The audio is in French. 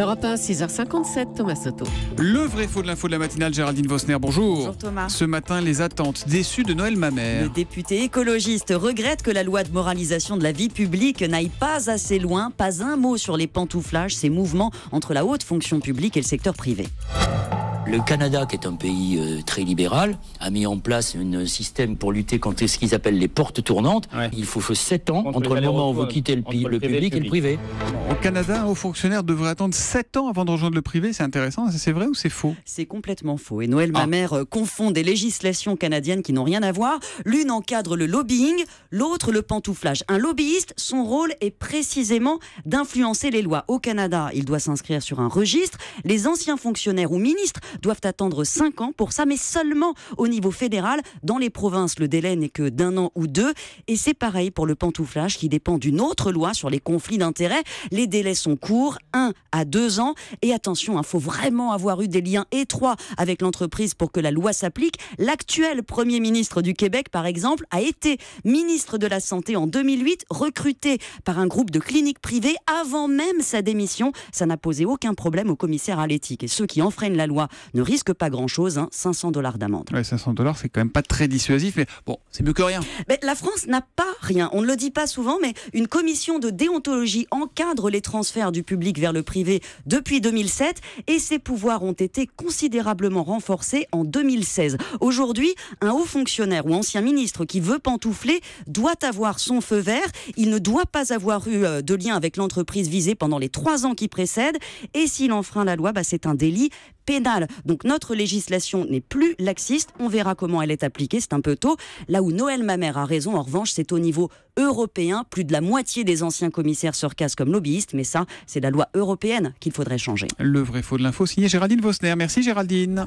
Europe 1, 6h57, Thomas Soto. Le vrai faux de l'info de la matinale, Géraldine Vosner, bonjour. Bonjour Thomas. Ce matin, les attentes déçues de Noël Mamère. Le député écologiste regrette que la loi de moralisation de la vie publique n'aille pas assez loin, pas un mot sur les pantouflages, ces mouvements entre la haute fonction publique et le secteur privé. Le Canada, qui est un pays euh, très libéral, a mis en place un système pour lutter contre ce qu'ils appellent les portes tournantes. Il faut 7 ans entre, le moment où vous quittez le, le, public et le privé. Canada, un haut fonctionnaire devrait attendre 7 ans avant de rejoindre le privé. C'est intéressant. C'est vrai ou c'est faux C'est complètement faux. Et Noël ma ah. mère euh, confond des législations canadiennes qui n'ont rien à voir. L'une encadre le lobbying, l'autre le pantouflage. Un lobbyiste, son rôle est précisément d'influencer les lois. Au Canada, il doit s'inscrire sur un registre. Les anciens fonctionnaires ou ministres doivent attendre 5 ans pour ça, mais seulement au niveau fédéral. Dans les provinces, le délai n'est que d'un an ou deux. Et c'est pareil pour le pantouflage qui dépend d'une autre loi sur les conflits d'intérêts. Les délais sont courts, 1 à 2 ans. Et attention, il hein, faut vraiment avoir eu des liens étroits avec l'entreprise pour que la loi s'applique. L'actuel Premier ministre du Québec, par exemple, a été ministre de la Santé en 2008, recruté par un groupe de cliniques privées avant même sa démission. Ça n'a posé aucun problème au commissaire à l'éthique. Et ceux qui enfreignent la loi ne risquent pas grand-chose, 500 hein, dollars d'amende. 500 dollars, c'est quand même pas très dissuasif, mais bon, c'est mieux que rien. Mais la France n'a pas rien. On ne le dit pas souvent, mais une commission de déontologie encadre les transferts du public vers le privé depuis 2007 et ses pouvoirs ont été considérablement renforcés en 2016. Aujourd'hui, un haut fonctionnaire ou ancien ministre qui veut pantoufler doit avoir son feu vert. Il ne doit pas avoir eu euh, de lien avec l'entreprise visée pendant les trois ans qui précèdent. Et s'il enfreint la loi, bah, c'est un délit pénale. Donc notre législation n'est plus laxiste. On verra comment elle est appliquée. C'est un peu tôt. Là où Noël Mamère a raison, en revanche, c'est au niveau européen. Plus de la moitié des anciens commissaires se recassent comme lobbyistes, mais ça, c'est la loi européenne qu'il faudrait changer. Le vrai faux de l'info, signé Géraldine Vosner. Merci Géraldine.